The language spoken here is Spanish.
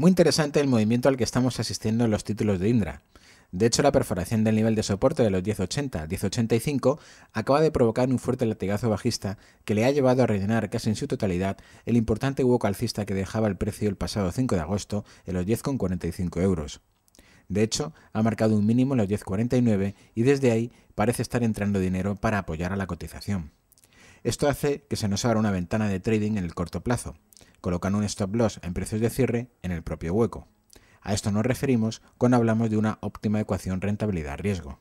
Muy interesante el movimiento al que estamos asistiendo en los títulos de Indra. De hecho, la perforación del nivel de soporte de los 1080-1085 acaba de provocar un fuerte latigazo bajista que le ha llevado a rellenar casi en su totalidad el importante hueco alcista que dejaba el precio el pasado 5 de agosto en los 10,45 euros. De hecho, ha marcado un mínimo en los 10,49 y desde ahí parece estar entrando dinero para apoyar a la cotización. Esto hace que se nos abra una ventana de trading en el corto plazo colocan un stop loss en precios de cierre en el propio hueco. A esto nos referimos cuando hablamos de una óptima ecuación rentabilidad-riesgo.